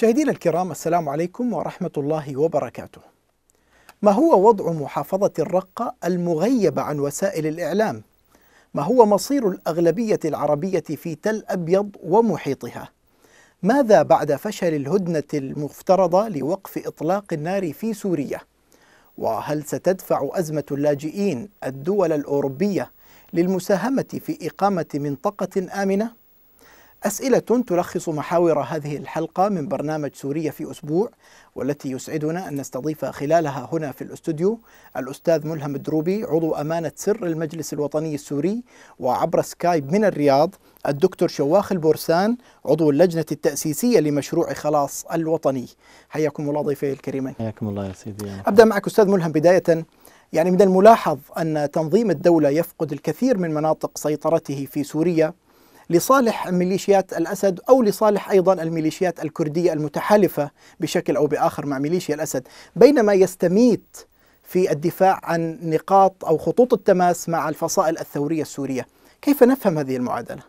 مشاهدينا الكرام السلام عليكم ورحمة الله وبركاته. ما هو وضع محافظة الرقة المغيبة عن وسائل الإعلام؟ ما هو مصير الأغلبية العربية في تل أبيض ومحيطها؟ ماذا بعد فشل الهدنة المفترضة لوقف إطلاق النار في سوريا؟ وهل ستدفع أزمة اللاجئين الدول الأوروبية للمساهمة في إقامة منطقة آمنة؟ أسئلة تلخص محاور هذه الحلقة من برنامج سوريا في أسبوع والتي يسعدنا أن نستضيف خلالها هنا في الأستوديو الأستاذ ملهم الدروبي عضو أمانة سر المجلس الوطني السوري وعبر سكايب من الرياض الدكتور شواخ البورسان عضو اللجنة التأسيسية لمشروع خلاص الوطني حياكم الله ضيفي الكريمين حياكم الله يا سيدي أبدأ معك أستاذ ملهم بداية يعني من الملاحظ أن تنظيم الدولة يفقد الكثير من مناطق سيطرته في سوريا لصالح ميليشيات الأسد أو لصالح أيضا الميليشيات الكردية المتحالفة بشكل أو بآخر مع ميليشيا الأسد بينما يستميت في الدفاع عن نقاط أو خطوط التماس مع الفصائل الثورية السورية كيف نفهم هذه المعادلة؟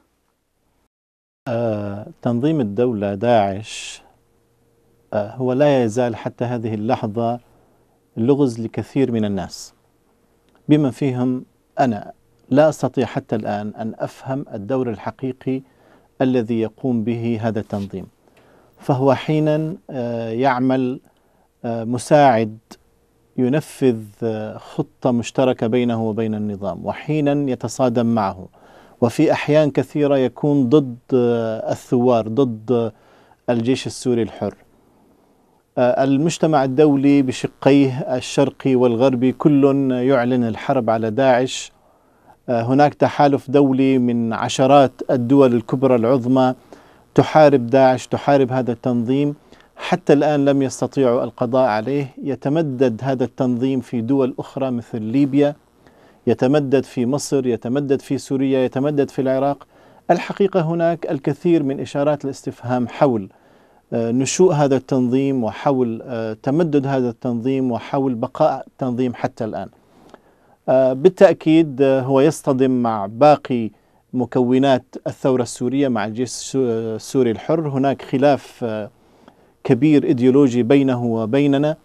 آه، تنظيم الدولة داعش آه، هو لا يزال حتى هذه اللحظة لغز لكثير من الناس بما فيهم أنا لا أستطيع حتى الآن أن أفهم الدور الحقيقي الذي يقوم به هذا التنظيم فهو حينا آه، يعمل آه، مساعد ينفذ آه، خطة مشتركة بينه وبين النظام وحينا يتصادم معه وفي أحيان كثيرة يكون ضد الثوار ضد الجيش السوري الحر المجتمع الدولي بشقيه الشرقي والغربي كل يعلن الحرب على داعش آه، هناك تحالف دولي من عشرات الدول الكبرى العظمى تحارب داعش تحارب هذا التنظيم حتى الآن لم يستطيعوا القضاء عليه يتمدد هذا التنظيم في دول أخرى مثل ليبيا يتمدد في مصر يتمدد في سوريا يتمدد في العراق الحقيقة هناك الكثير من إشارات الاستفهام حول آه، نشوء هذا التنظيم وحول آه، تمدد هذا التنظيم وحول بقاء التنظيم حتى الآن آه، بالتأكيد آه، هو يصطدم مع باقي مكونات الثورة السورية مع الجيش آه، السوري الحر هناك خلاف كبير إيديولوجي بينه وبيننا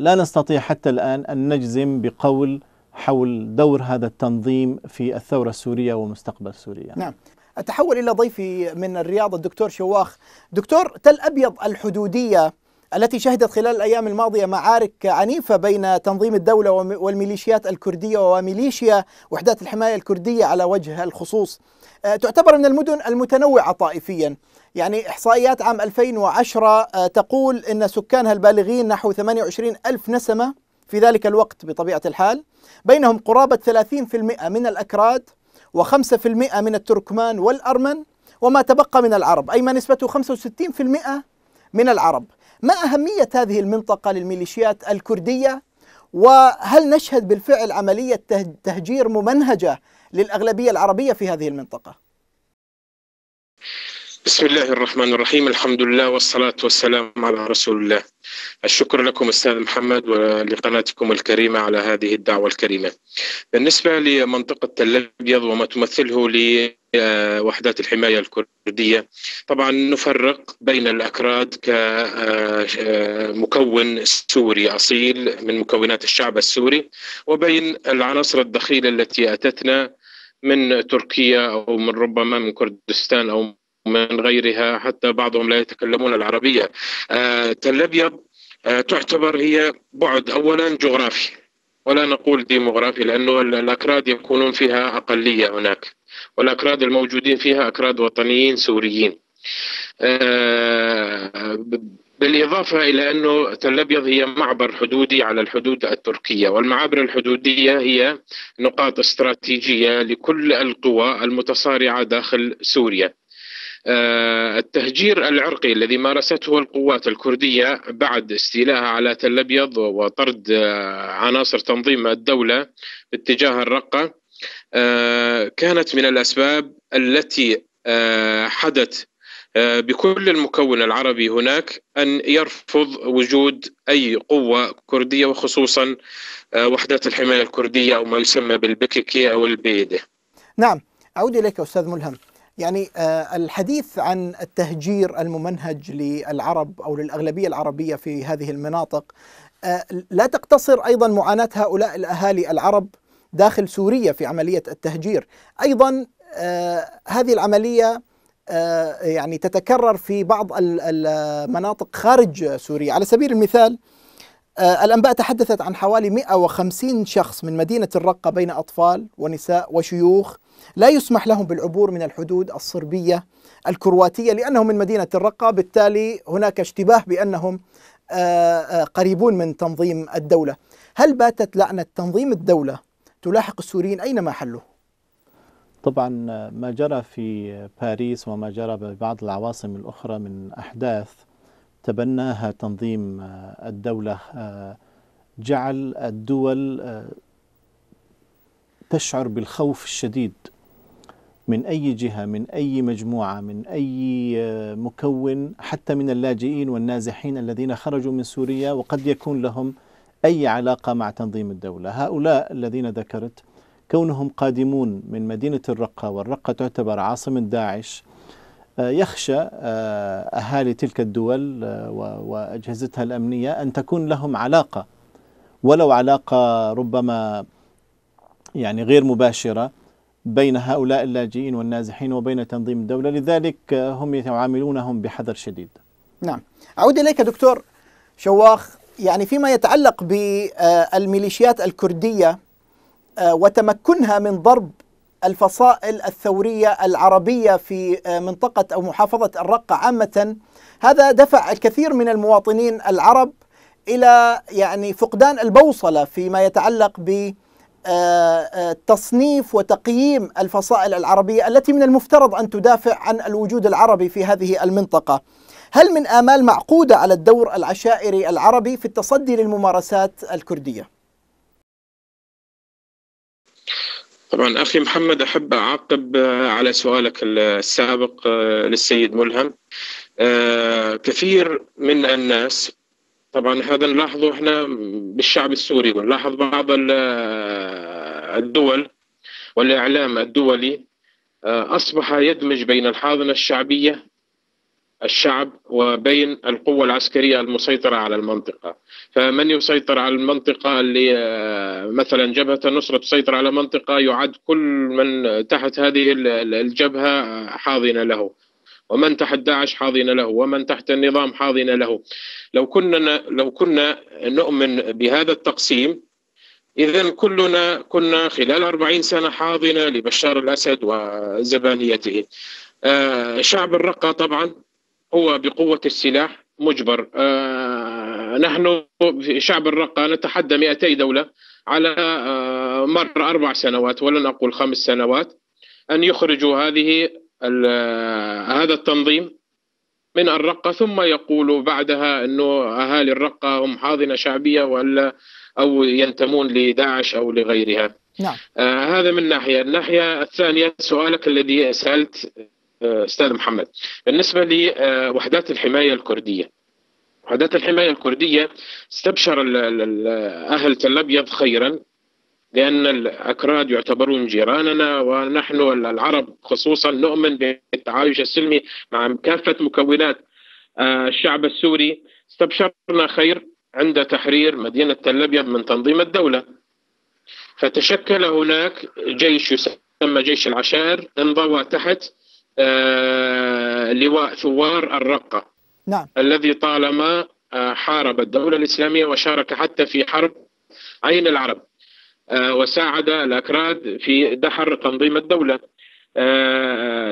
لا نستطيع حتى الآن أن نجزم بقول حول دور هذا التنظيم في الثورة السورية ومستقبل سوريا نعم أتحول إلى ضيفي من الرياض الدكتور شواخ دكتور تل أبيض الحدودية التي شهدت خلال الأيام الماضية معارك عنيفة بين تنظيم الدولة والميليشيات الكردية وميليشيا وحدات الحماية الكردية على وجه الخصوص آه، تعتبر من المدن المتنوعة طائفيا يعني إحصائيات عام 2010 آه، تقول أن سكانها البالغين نحو 28 ألف نسمة في ذلك الوقت بطبيعة الحال بينهم قرابة 30% من الأكراد و5% من التركمان والأرمن وما تبقى من العرب أي ما نسبته 65% من العرب ما أهمية هذه المنطقة للميليشيات الكردية وهل نشهد بالفعل عملية تهجير ممنهجة للأغلبية العربية في هذه المنطقة؟ بسم الله الرحمن الرحيم الحمد لله والصلاة والسلام على رسول الله الشكر لكم أستاذ محمد ولقناتكم الكريمة على هذه الدعوة الكريمة بالنسبة لمنطقة الأبيض وما تمثله لوحدات آه، الحماية الكردية طبعا نفرق بين الأكراد كمكون آه، سوري أصيل من مكونات الشعب السوري وبين العناصر الدخيلة التي أتتنا من تركيا أو من ربما من كردستان أو من غيرها حتى بعضهم لا يتكلمون العربية آه، تل أبيض آه، تعتبر هي بعد أولا جغرافي ولا نقول ديموغرافي لأنه الأكراد يكونون فيها أقلية هناك والأكراد الموجودين فيها أكراد وطنيين سوريين آه، بالإضافة إلى أنه تل أبيض هي معبر حدودي على الحدود التركية والمعابر الحدودية هي نقاط استراتيجية لكل القوى المتصارعة داخل سوريا آه، التهجير العرقي الذي مارسته القوات الكردية بعد استيلاها على تل أبيض وطرد آه، عناصر تنظيم الدولة باتجاه الرقة آه، كانت من الأسباب التي حدث بكل المكون العربي هناك ان يرفض وجود اي قوه كرديه وخصوصا وحدات الحمايه الكرديه او ما يسمى بالبككي او البيده. نعم، اعود اليك استاذ ملهم. يعني آه، الحديث عن التهجير الممنهج للعرب او للاغلبيه العربيه في هذه المناطق آه، لا تقتصر ايضا معاناه هؤلاء الاهالي العرب داخل سوريا في عمليه التهجير، ايضا آه، هذه العمليه يعني تتكرر في بعض المناطق خارج سوريا، على سبيل المثال آه، الأنباء تحدثت عن حوالي 150 شخص من مدينة الرقة بين أطفال ونساء وشيوخ لا يسمح لهم بالعبور من الحدود الصربية الكرواتية لأنهم من مدينة الرقة بالتالي هناك اشتباه بأنهم آه، آه، قريبون من تنظيم الدولة هل باتت لعنة تنظيم الدولة تلاحق السوريين أينما حلوا؟ طبعا ما جرى في باريس وما جرى ببعض العواصم الأخرى من أحداث تبناها تنظيم آه، الدولة آه، جعل الدول آه، تشعر بالخوف الشديد من أي جهة من أي مجموعة من أي مكون حتى من اللاجئين والنازحين الذين خرجوا من سوريا وقد يكون لهم أي علاقة مع تنظيم الدولة هؤلاء الذين ذكرت كونهم قادمون من مدينة الرقة والرقة تعتبر عاصمة داعش يخشى آه، أهالي تلك الدول آه، وأجهزتها الأمنية أن تكون لهم علاقة ولو علاقة ربما يعني غير مباشرة بين هؤلاء اللاجئين والنازحين وبين تنظيم الدولة لذلك آه، هم يعاملونهم بحذر شديد نعم أعود إليك دكتور شواخ يعني فيما يتعلق بالميليشيات الكردية وتمكنها من ضرب الفصائل الثورية العربية في آه، منطقة أو محافظة الرقة عامة هذا دفع الكثير من المواطنين العرب إلى يعني فقدان البوصلة فيما يتعلق ب آه، آه، تصنيف وتقييم الفصائل العربية التي من المفترض أن تدافع عن الوجود العربي في هذه المنطقة هل من آمال معقودة على الدور العشائري العربي في التصدي للممارسات الكردية؟ طبعا اخي محمد احب اعقب آه، على سؤالك السابق آه، للسيد ملهم آه، كثير من الناس طبعا هذا نلاحظه احنا بالشعب السوري ونلاحظ بعض الدول والاعلام الدولي اصبح يدمج بين الحاضنه الشعبيه الشعب وبين القوة العسكرية المسيطرة على المنطقة فمن يسيطر على المنطقة اللي آه، مثلا جبهة النصرة تسيطر على منطقة يعد كل من تحت هذه الجبهة آه، حاضنة له ومن تحت داعش حاضنة له ومن تحت النظام حاضنة له لو كنا لو كنا نؤمن بهذا التقسيم إذا كلنا كنا خلال أربعين سنة حاضنة لبشار الأسد وزبانيته آه، شعب الرقة طبعا هو بقوة السلاح مجبر آه، نحن في شعب الرقة نتحدى 200 دولة على آه، مر أربع سنوات ولن أقول خمس سنوات أن يخرجوا هذه آه، هذا التنظيم من الرقة ثم يقولوا بعدها أنه أهالي الرقة هم حاضنة شعبية ولا أو ينتمون لداعش أو لغيرها نعم. آه هذا من ناحية الناحية الثانية سؤالك الذي سألت آه، استاذ محمد بالنسبه لوحدات آه، الحمايه الكرديه وحدات الحمايه الكرديه استبشر اهل تل ابيض خيرا لأن الأكراد يعتبرون جيراننا ونحن العرب خصوصا نؤمن بالتعايش السلمي مع كافة مكونات آه، الشعب السوري استبشرنا خير عند تحرير مدينة تل أبيض من تنظيم الدولة فتشكل هناك جيش يسمى جيش العشائر انضوى تحت آه، لواء ثوار الرقة نعم. الذي طالما آه، حارب الدولة الإسلامية وشارك حتى في حرب عين العرب آه، وساعد الأكراد في دحر تنظيم الدولة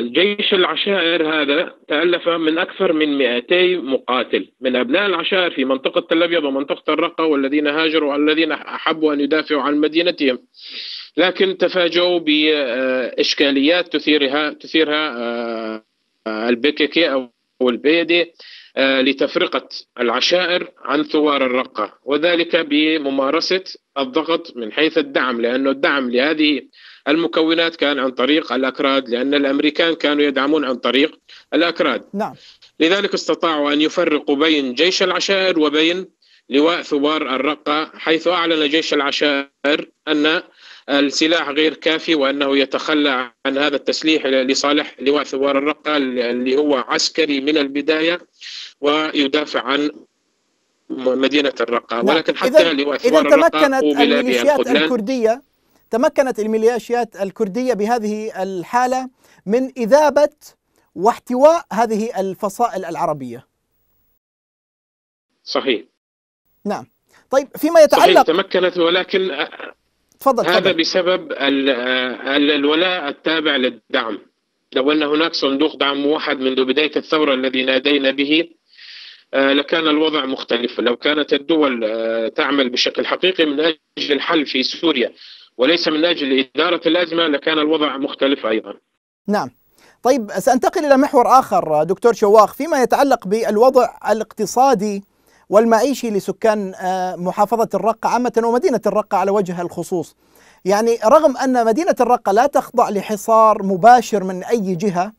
جيش العشائر هذا تألف من أكثر من 200 مقاتل من أبناء العشائر في منطقة تل أبيض ومنطقة الرقة والذين هاجروا والذين أحبوا أن يدافعوا عن مدينتهم لكن تفاجؤوا باشكاليات تثيرها تثيرها آه، آه، البككي او البيدي آه، لتفرقة العشائر عن ثوار الرقة وذلك بممارسة الضغط من حيث الدعم لانه الدعم لهذه المكونات كان عن طريق الأكراد لأن الأمريكان كانوا يدعمون عن طريق الأكراد نعم. لذلك استطاعوا أن يفرقوا بين جيش العشائر وبين لواء ثوار الرقة حيث أعلن جيش العشائر أن السلاح غير كافي وانه يتخلى عن هذا التسليح لصالح لواء ثوار الرقه اللي هو عسكري من البدايه ويدافع عن مدينه الرقه نعم. ولكن حتى إذن لواء ثوار إذن الرقه تمكنت الميليشيات الكرديه تمكنت الميليشيات الكرديه بهذه الحاله من اذابه واحتواء هذه الفصائل العربيه صحيح نعم طيب فيما يتعلق صحيح تمكنت ولكن تفضل هذا تفضل. بسبب الولاء التابع للدعم لو أن هناك صندوق دعم موحد منذ بداية الثورة الذي نادينا به آه، لكان الوضع مختلف لو كانت الدول آه، تعمل بشكل حقيقي من أجل الحل في سوريا وليس من أجل إدارة الأزمة لكان الوضع مختلف أيضا نعم طيب سأنتقل إلى محور آخر دكتور شواخ فيما يتعلق بالوضع الاقتصادي والمعيشي لسكان آه، محافظة الرقة عامة ومدينة الرقة على وجه الخصوص يعني رغم أن مدينة الرقة لا تخضع لحصار مباشر من أي جهة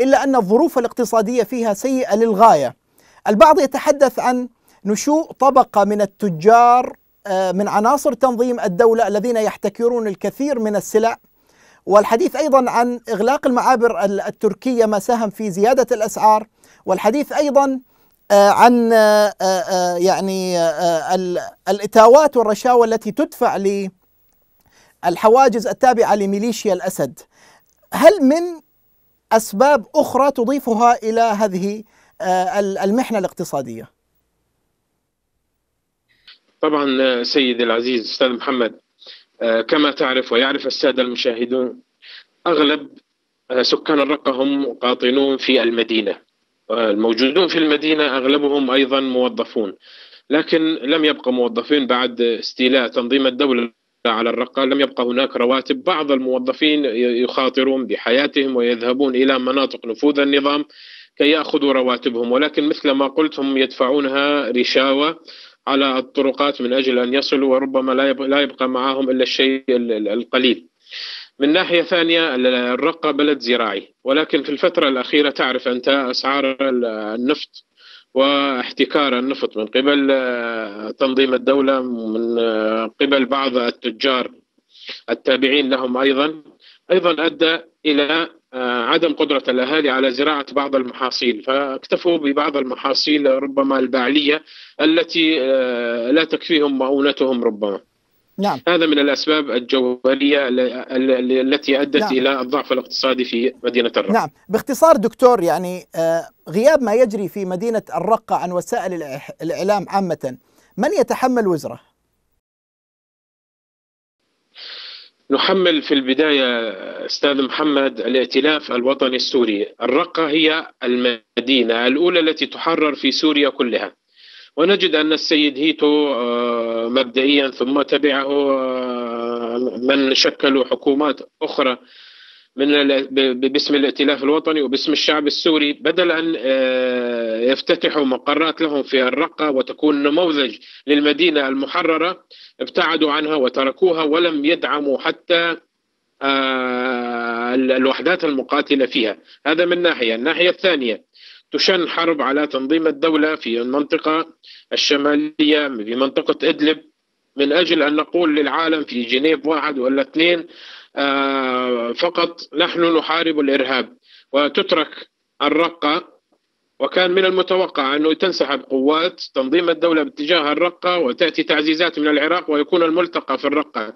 إلا أن الظروف الاقتصادية فيها سيئة للغاية البعض يتحدث عن نشوء طبقة من التجار آه، من عناصر تنظيم الدولة الذين يحتكرون الكثير من السلع والحديث أيضا عن إغلاق المعابر التركية ما ساهم في زيادة الأسعار والحديث أيضا آه، عن آه، آه، يعني الاتاوات والرشاوى التي تدفع للحواجز التابعه لميليشيا الاسد هل من اسباب اخرى تضيفها الى هذه المحنه الاقتصاديه؟ طبعا سيدي العزيز استاذ محمد كما تعرف ويعرف الساده المشاهدون اغلب سكان الرقه هم مقاطنون في المدينه الموجودون في المدينة أغلبهم أيضا موظفون لكن لم يبقى موظفين بعد استيلاء تنظيم الدولة على الرقة لم يبقى هناك رواتب بعض الموظفين يخاطرون بحياتهم ويذهبون إلى مناطق نفوذ النظام كي يأخذوا رواتبهم ولكن مثل ما قلت هم يدفعونها رشاوة على الطرقات من أجل أن يصلوا وربما لا يبقى معهم إلا الشيء القليل من ناحية ثانية الرقة بلد زراعي ولكن في الفترة الأخيرة تعرف أنت أسعار النفط واحتكار النفط من قبل آه، تنظيم الدولة من آه، قبل بعض التجار التابعين لهم أيضا أيضا أدى إلى آه، عدم قدرة الأهالي على زراعة بعض المحاصيل فاكتفوا ببعض المحاصيل ربما البعلية التي لا تكفيهم مؤونتهم ربما نعم. هذا من الأسباب الجوهرية التي أدت نعم. إلى الضعف الاقتصادي في مدينة الرقة نعم باختصار دكتور يعني آه، غياب ما يجري في مدينة الرقة عن وسائل الإعلام عامة من يتحمل وزره؟ نحمل في البداية أستاذ محمد الائتلاف الوطني السوري الرقة هي المدينة الأولى التي تحرر في سوريا كلها ونجد أن السيد هيتو آه، مبدئيا ثم تبعه آه، من شكلوا حكومات أخرى من باسم الائتلاف الوطني وباسم الشعب السوري بدل ان آه، يفتتحوا مقرات لهم في الرقه وتكون نموذج للمدينه المحرره ابتعدوا عنها وتركوها ولم يدعموا حتى الوحدات المقاتله فيها هذا من ناحيه الناحيه الثانيه تشن حرب على تنظيم الدولة في المنطقة الشمالية في منطقة إدلب من أجل أن نقول للعالم في جنيف واحد ولا اثنين آه، فقط نحن نحارب الإرهاب وتترك الرقة وكان من المتوقع أنه تنسحب قوات تنظيم الدولة باتجاه الرقة وتأتي تعزيزات من العراق ويكون الملتقى في الرقة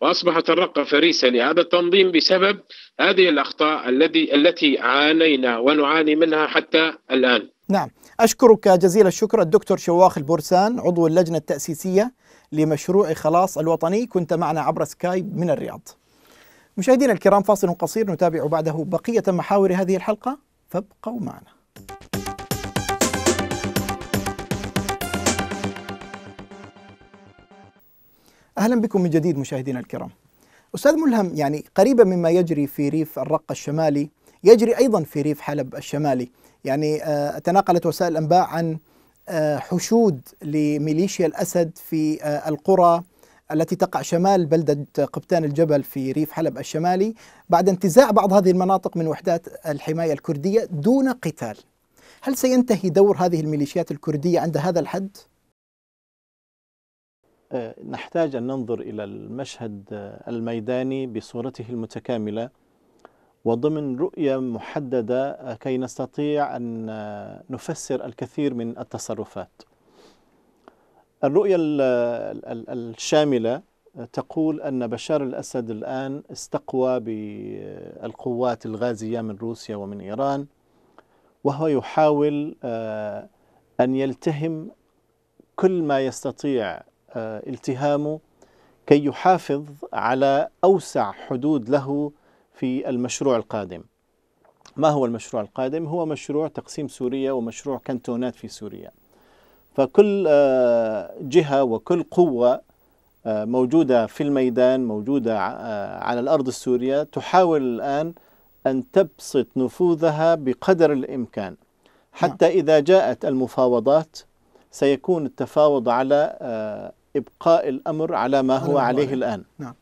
وأصبحت الرقة فريسة لهذا التنظيم بسبب هذه الأخطاء الذي التي عانينا ونعاني منها حتى الآن نعم أشكرك جزيل الشكر الدكتور شواخ البورسان عضو اللجنة التأسيسية لمشروع خلاص الوطني كنت معنا عبر سكايب من الرياض مشاهدينا الكرام فاصل قصير نتابع بعده بقية محاور هذه الحلقة فابقوا معنا اهلا بكم من جديد مشاهدينا الكرام. استاذ ملهم يعني قريبا مما يجري في ريف الرقه الشمالي يجري ايضا في ريف حلب الشمالي، يعني آه، تناقلت وسائل الانباء عن آه، حشود لميليشيا الاسد في آه، القرى التي تقع شمال بلدة قبتان الجبل في ريف حلب الشمالي بعد انتزاع بعض هذه المناطق من وحدات الحماية الكردية دون قتال هل سينتهي دور هذه الميليشيات الكردية عند هذا الحد؟ آه، نحتاج أن ننظر إلى المشهد آه، الميداني بصورته المتكاملة وضمن رؤية محددة آه، كي نستطيع أن نفسر الكثير من التصرفات الرؤية الشاملة تقول أن بشار الأسد الآن استقوى بالقوات الغازية من روسيا ومن إيران وهو يحاول أن يلتهم كل ما يستطيع آه، التهامه كي يحافظ على أوسع حدود له في المشروع القادم ما هو المشروع القادم؟ هو مشروع تقسيم سوريا ومشروع كنتونات في سوريا فكل آه، جهة وكل قوة آه، موجودة في الميدان موجودة على الأرض السورية تحاول الآن أن تبسط نفوذها بقدر الإمكان حتى نعم. إذا جاءت المفاوضات سيكون التفاوض على إبقاء الأمر على ما هو عليه الآن نعم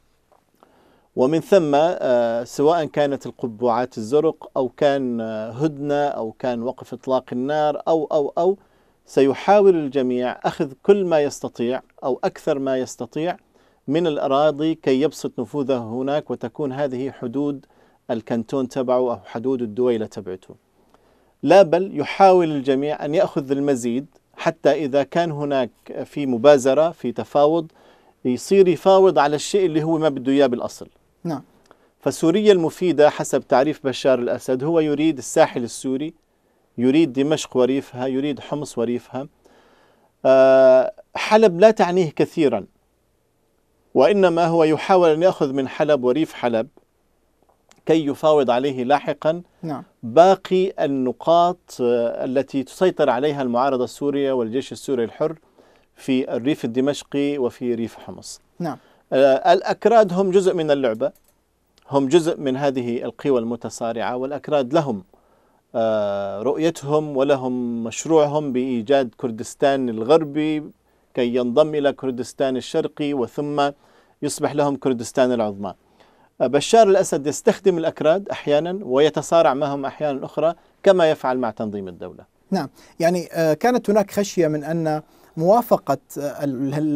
ومن ثم آه، سواء كانت القبعات الزرق أو كان آه، هدنة أو كان وقف إطلاق النار أو أو أو سيحاول الجميع أخذ كل ما يستطيع أو أكثر ما يستطيع من الأراضي كي يبسط نفوذه هناك وتكون هذه حدود الكنتون تبعه أو حدود الدويلة تبعته لا بل يحاول الجميع أن يأخذ المزيد حتى إذا كان هناك في مبازرة في تفاوض يصير يفاوض على الشيء اللي هو ما بده إياه بالأصل نعم فسوريا المفيدة حسب تعريف بشار الأسد هو يريد الساحل السوري يريد دمشق وريفها يريد حمص وريفها آه، حلب لا تعنيه كثيرا وإنما هو يحاول أن يأخذ من حلب وريف حلب كي يفاوض عليه لاحقا نعم. باقي النقاط آه، التي تسيطر عليها المعارضة السورية والجيش السوري الحر في الريف الدمشقي وفي ريف حمص نعم. آه، الأكراد هم جزء من اللعبة هم جزء من هذه القوى المتصارعة والأكراد لهم آه، رؤيتهم ولهم مشروعهم بإيجاد كردستان الغربي كي ينضم إلى كردستان الشرقي وثم يصبح لهم كردستان العظمى بشار الأسد يستخدم الأكراد أحيانا ويتصارع معهم أحيانا أخرى كما يفعل مع تنظيم الدولة نعم يعني آه، كانت هناك خشية من أن موافقة آه،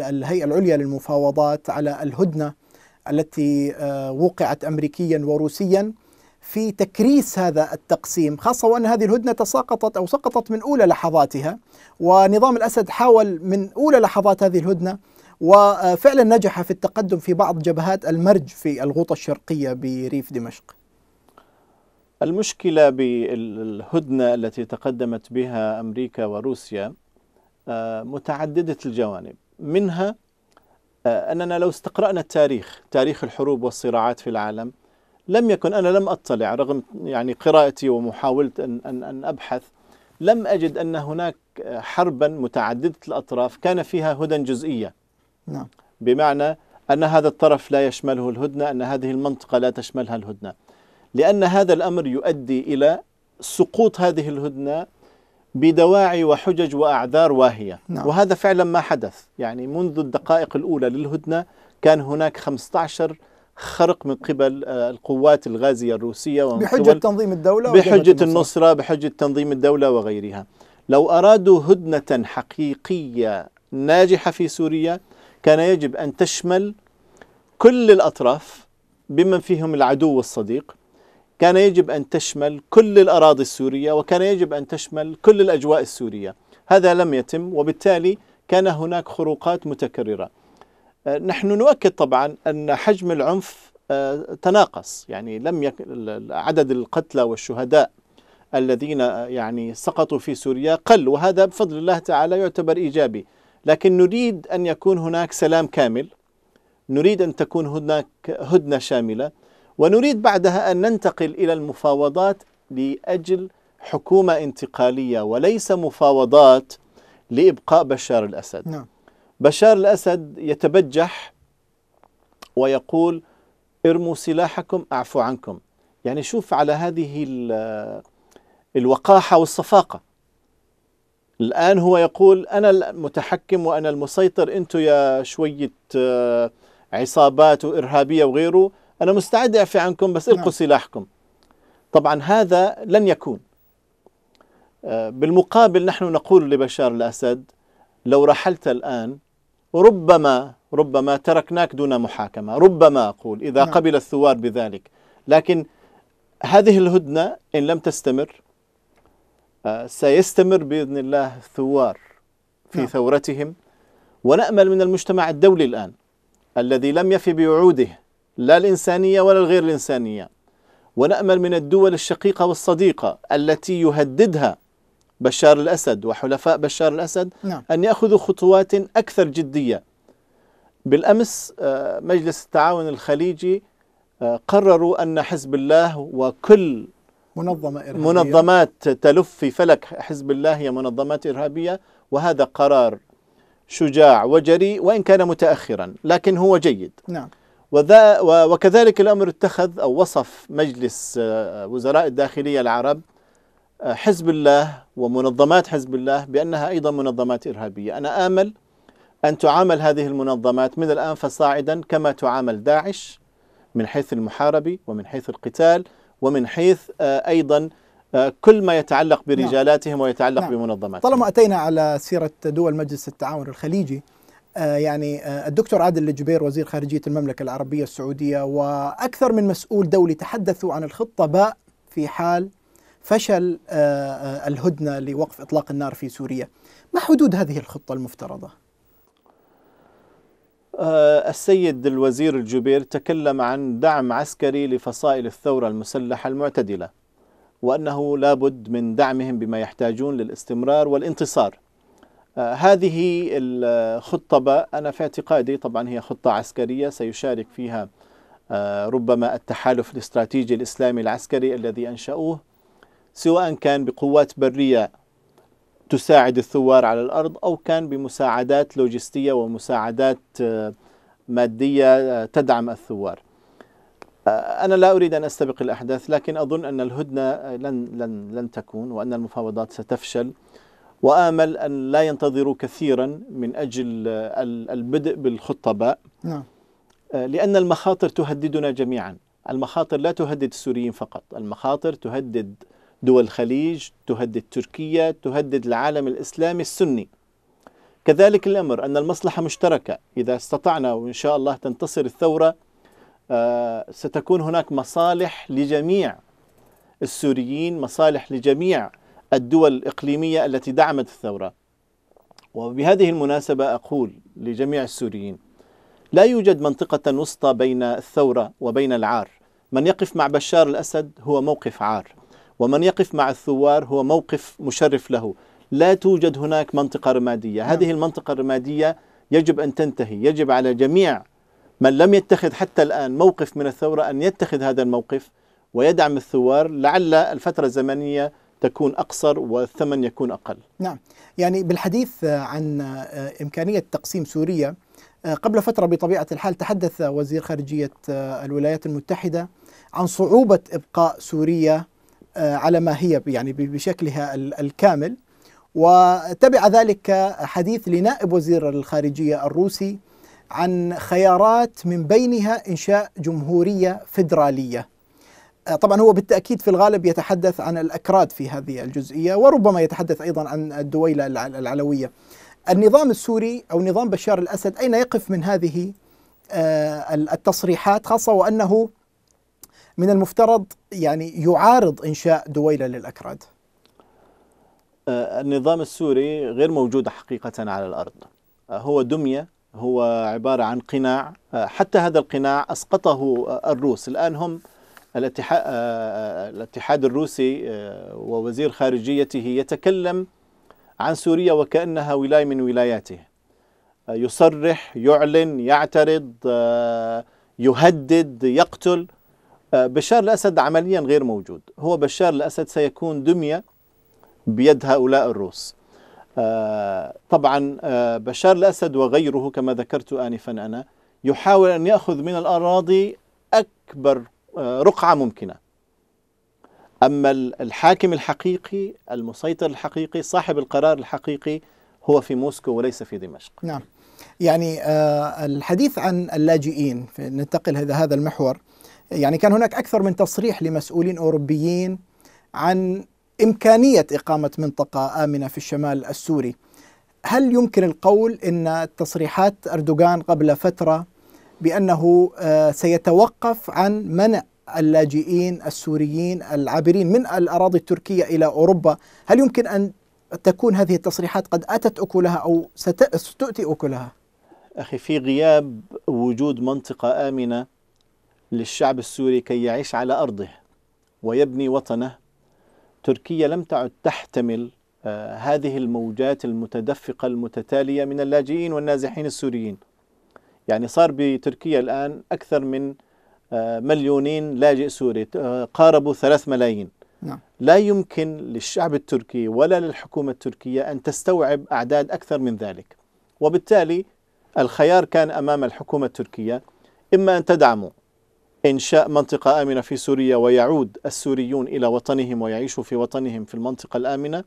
الهيئة العليا للمفاوضات على الهدنة التي آه، وقعت أمريكيا وروسيا في تكريس هذا التقسيم خاصة وأن هذه الهدنة تساقطت أو سقطت من أولى لحظاتها ونظام الأسد حاول من أولى لحظات هذه الهدنة وفعلا نجح في التقدم في بعض جبهات المرج في الغوطة الشرقية بريف دمشق المشكلة بالهدنة التي تقدمت بها أمريكا وروسيا آه، متعددة الجوانب منها آه، أننا لو استقرأنا التاريخ تاريخ الحروب والصراعات في العالم لم يكن أنا لم أطلع رغم يعني قراءتي ومحاولة أن, أن, أن أبحث لم أجد أن هناك حربا متعددة الأطراف كان فيها هدى جزئية نعم. بمعنى أن هذا الطرف لا يشمله الهدنة أن هذه المنطقة لا تشملها الهدنة لأن هذا الأمر يؤدي إلى سقوط هذه الهدنة بدواعي وحجج وأعذار واهية نعم. وهذا فعلا ما حدث يعني منذ الدقائق الأولى للهدنة كان هناك 15 خرق من قبل آه، القوات الغازية الروسية بحجة تنظيم الدولة بحجة النصرة بحجة تنظيم الدولة وغيرها لو أرادوا هدنة حقيقية ناجحة في سوريا كان يجب أن تشمل كل الأطراف بمن فيهم العدو والصديق كان يجب أن تشمل كل الأراضي السورية وكان يجب أن تشمل كل الأجواء السورية هذا لم يتم وبالتالي كان هناك خروقات متكررة آه، نحن نؤكد طبعا أن حجم العنف آه، تناقص يعني لم يك... عدد القتلى والشهداء الذين آه، يعني سقطوا في سوريا قل وهذا بفضل الله تعالى يعتبر إيجابي لكن نريد أن يكون هناك سلام كامل نريد أن تكون هناك هدنة شاملة ونريد بعدها أن ننتقل إلى المفاوضات لأجل حكومة انتقالية وليس مفاوضات لإبقاء بشار الأسد نعم. بشار الأسد يتبجح ويقول ارموا سلاحكم أعفو عنكم يعني شوف على هذه الوقاحة والصفاقة الآن هو يقول أنا المتحكم وأنا المسيطر أنتم يا شوية آه، عصابات وإرهابية وغيره أنا مستعد أعفي عنكم بس إلقوا نعم. سلاحكم طبعا هذا لن يكون آه، بالمقابل نحن نقول لبشار الأسد لو رحلت الآن ربما ربما تركناك دون محاكمة ربما أقول إذا نعم. قبل الثوار بذلك لكن هذه الهدنة إن لم تستمر آه، سيستمر باذن الله ثوار في نعم. ثورتهم ونامل من المجتمع الدولي الان الذي لم يفي بوعوده لا الانسانيه ولا الغير الانسانيه ونامل من الدول الشقيقه والصديقه التي يهددها بشار الاسد وحلفاء بشار الاسد نعم. ان ياخذوا خطوات اكثر جديه. بالامس آه، مجلس التعاون الخليجي آه، قرروا ان حزب الله وكل منظمة إرهابية منظمات تلف في فلك حزب الله هي منظمات إرهابية وهذا قرار شجاع وجريء وإن كان متأخرا لكن هو جيد نعم وذا وكذلك الأمر اتخذ أو وصف مجلس آه، وزراء الداخلية العرب آه، حزب الله ومنظمات حزب الله بأنها أيضا منظمات إرهابية أنا آمل أن تعامل هذه المنظمات من الآن فصاعدا كما تعامل داعش من حيث المحاربة ومن حيث القتال ومن حيث آه، أيضا آه، كل ما يتعلق نعم. برجالاتهم ويتعلق نعم. بمنظماتهم طالما أتينا على سيرة دول مجلس التعاون الخليجي آه، يعني الدكتور عادل الجبير وزير خارجية المملكة العربية السعودية وأكثر من مسؤول دولي تحدثوا عن الخطة باء في حال فشل الهدنة لوقف إطلاق النار في سوريا ما حدود هذه الخطة المفترضة؟ آه، السيد الوزير الجبير تكلم عن دعم عسكري لفصائل الثورة المسلحة المعتدلة وأنه لابد من دعمهم بما يحتاجون للاستمرار والانتصار آه، هذه الخطبة أنا في اعتقادي طبعا هي خطة عسكرية سيشارك فيها آه، ربما التحالف الاستراتيجي الإسلامي العسكري الذي أنشأوه سواء كان بقوات برية تساعد الثوار على الأرض أو كان بمساعدات لوجستية ومساعدات آه، مادية آه، تدعم الثوار آه، أنا لا أريد أن أستبق الأحداث لكن أظن أن الهدنة لن, لن, لن تكون وأن المفاوضات ستفشل وآمل أن لا ينتظروا كثيرا من أجل البدء بالخطباء نعم. لأن المخاطر تهددنا جميعا المخاطر لا تهدد السوريين فقط المخاطر تهدد دول الخليج تهدد تركيا تهدد العالم الإسلامي السني كذلك الأمر أن المصلحة مشتركة إذا استطعنا وإن شاء الله تنتصر الثورة آه، ستكون هناك مصالح لجميع السوريين مصالح لجميع الدول الإقليمية التي دعمت الثورة وبهذه المناسبة أقول لجميع السوريين لا يوجد منطقة وسطى بين الثورة وبين العار من يقف مع بشار الأسد هو موقف عار ومن يقف مع الثوار هو موقف مشرف له لا توجد هناك منطقة رمادية نعم. هذه المنطقة الرمادية يجب أن تنتهي يجب على جميع من لم يتخذ حتى الآن موقف من الثورة أن يتخذ هذا الموقف ويدعم الثوار لعل الفترة الزمنية تكون أقصر والثمن يكون أقل نعم يعني بالحديث عن إمكانية تقسيم سوريا قبل فترة بطبيعة الحال تحدث وزير خارجية الولايات المتحدة عن صعوبة إبقاء سوريا آه، على ما هي يعني بشكلها الكامل وتبع ذلك حديث لنائب وزير الخارجية الروسي عن خيارات من بينها إنشاء جمهورية فيدرالية آه، طبعا هو بالتأكيد في الغالب يتحدث عن الأكراد في هذه الجزئية وربما يتحدث أيضا عن الدويلة العلوية النظام السوري أو نظام بشار الأسد أين يقف من هذه آه، التصريحات خاصة وأنه من المفترض يعني يعارض إنشاء دويلة للأكراد أه، النظام السوري غير موجود حقيقة على الأرض أه، هو دمية هو عبارة عن قناع أه، حتى هذا القناع أسقطه الروس الآن هم الاتحاد, الاتحاد الروسي ووزير خارجيته يتكلم عن سوريا وكأنها ولاية من ولاياته يصرح يعلن يعترض يهدد يقتل آه، بشار الأسد عمليا غير موجود هو بشار الأسد سيكون دمية بيد هؤلاء الروس آه، طبعا آه، بشار الأسد وغيره كما ذكرت آنفا أنا يحاول أن يأخذ من الأراضي أكبر رقعة ممكنة أما الحاكم الحقيقي المسيطر الحقيقي صاحب القرار الحقيقي هو في موسكو وليس في دمشق نعم يعني الحديث عن اللاجئين ننتقل هذا هذا المحور يعني كان هناك أكثر من تصريح لمسؤولين أوروبيين عن إمكانية إقامة منطقة آمنة في الشمال السوري هل يمكن القول أن تصريحات أردوغان قبل فترة بأنه آه، سيتوقف عن منع اللاجئين السوريين العابرين من الأراضي التركية إلى أوروبا هل يمكن أن تكون هذه التصريحات قد أتت أكلها أو ستؤتي أكلها؟ أخي في غياب وجود منطقة آمنة للشعب السوري كي يعيش على أرضه ويبني وطنه تركيا لم تعد تحتمل آه، هذه الموجات المتدفقة المتتالية من اللاجئين والنازحين السوريين يعني صار بتركيا الآن أكثر من آه، مليونين لاجئ سوري آه، قاربوا ثلاث ملايين نعم. لا يمكن للشعب التركي ولا للحكومة التركية أن تستوعب أعداد أكثر من ذلك وبالتالي الخيار كان أمام الحكومة التركية إما أن تدعمه إنشاء منطقة آمنة في سوريا ويعود السوريون إلى وطنهم ويعيشوا في وطنهم في المنطقة الآمنة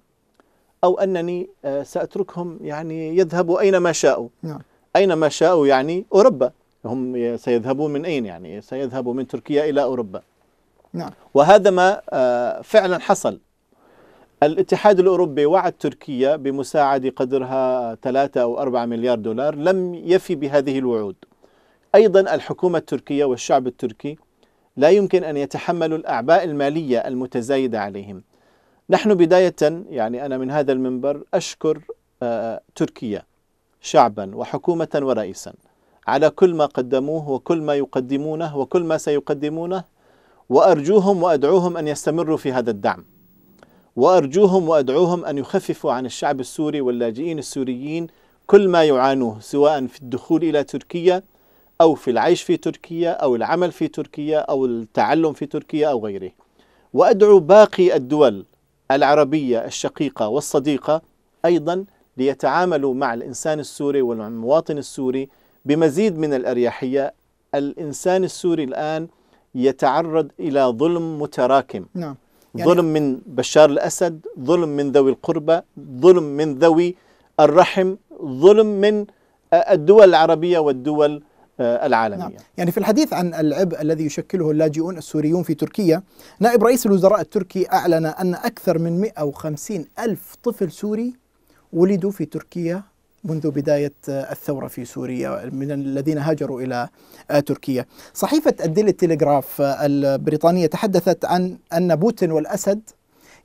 أو أنني آه، سأتركهم يعني يذهبوا أينما شاءوا نعم. أينما شاءوا يعني أوروبا هم سيذهبون من أين يعني سيذهبوا من تركيا إلى أوروبا نعم. وهذا ما آه، فعلا حصل الاتحاد الأوروبي وعد تركيا بمساعدة قدرها 3 أو 4 مليار دولار لم يفي بهذه الوعود أيضا الحكومة التركية والشعب التركي لا يمكن أن يتحملوا الأعباء المالية المتزايدة عليهم نحن بداية يعني أنا من هذا المنبر أشكر آه، تركيا شعبا وحكومة ورئيسا على كل ما قدموه وكل ما يقدمونه وكل ما سيقدمونه وأرجوهم وأدعوهم أن يستمروا في هذا الدعم وأرجوهم وأدعوهم أن يخففوا عن الشعب السوري واللاجئين السوريين كل ما يعانوه سواء في الدخول إلى تركيا أو في العيش في تركيا أو العمل في تركيا أو التعلم في تركيا أو غيره وأدعو باقي الدول العربية الشقيقة والصديقة أيضا ليتعاملوا مع الإنسان السوري والمواطن السوري بمزيد من الأريحية الإنسان السوري الآن يتعرض إلى ظلم متراكم نعم. يعني ظلم من بشار الأسد ظلم من ذوي القربة ظلم من ذوي الرحم ظلم من الدول العربية والدول آه، العالمية نعم. يعني في الحديث عن العبء الذي يشكله اللاجئون السوريون في تركيا نائب رئيس الوزراء التركي أعلن أن أكثر من 150 ألف طفل سوري ولدوا في تركيا منذ بداية الثورة في سوريا من الذين هاجروا إلى تركيا صحيفة الديلي تيليغراف البريطانية تحدثت عن أن بوتين والأسد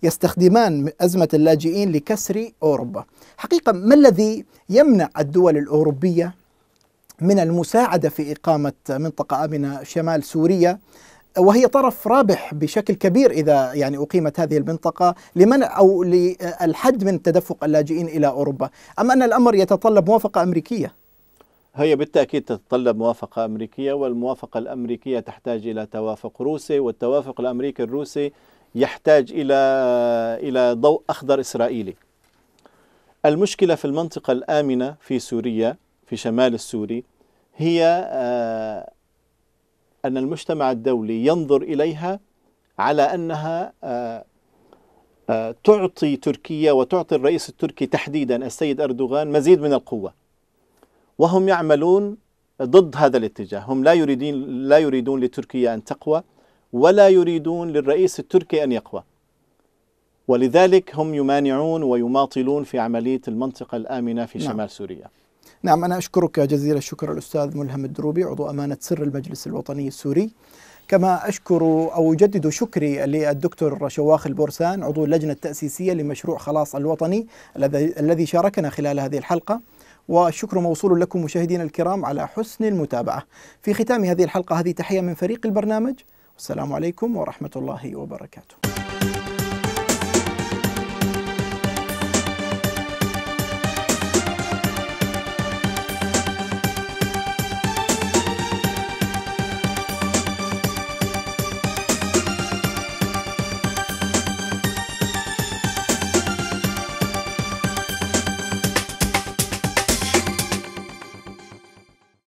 يستخدمان أزمة اللاجئين لكسر أوروبا حقيقة ما الذي يمنع الدول الأوروبية من المساعدة في إقامة منطقة آمنة شمال سوريا وهي طرف رابح بشكل كبير اذا يعني اقيمت هذه المنطقه لمنع او للحد من تدفق اللاجئين الى اوروبا، ام ان الامر يتطلب موافقه امريكيه؟ هي بالتاكيد تتطلب موافقه امريكيه والموافقه الامريكيه تحتاج الى توافق روسي والتوافق الامريكي الروسي يحتاج الى الى ضوء اخضر اسرائيلي. المشكله في المنطقه الامنه في سوريا في شمال السوري هي آه، أن المجتمع الدولي ينظر إليها على أنها آه، آه، تعطي تركيا وتعطي الرئيس التركي تحديدا السيد أردوغان مزيد من القوة وهم يعملون ضد هذا الاتجاه هم لا يريدون لا يريدون لتركيا أن تقوى ولا يريدون للرئيس التركي أن يقوى ولذلك هم يمانعون ويماطلون في عملية المنطقة الآمنة في نعم. شمال سوريا نعم أنا أشكرك جزيل الشكر الأستاذ ملهم الدروبي عضو أمانة سر المجلس الوطني السوري كما أشكر أو أجدد شكري للدكتور شواخ البورسان عضو اللجنة التأسيسية لمشروع خلاص الوطني الذي شاركنا خلال هذه الحلقة والشكر موصول لكم مشاهدينا الكرام على حسن المتابعة في ختام هذه الحلقة هذه تحية من فريق البرنامج والسلام عليكم ورحمة الله وبركاته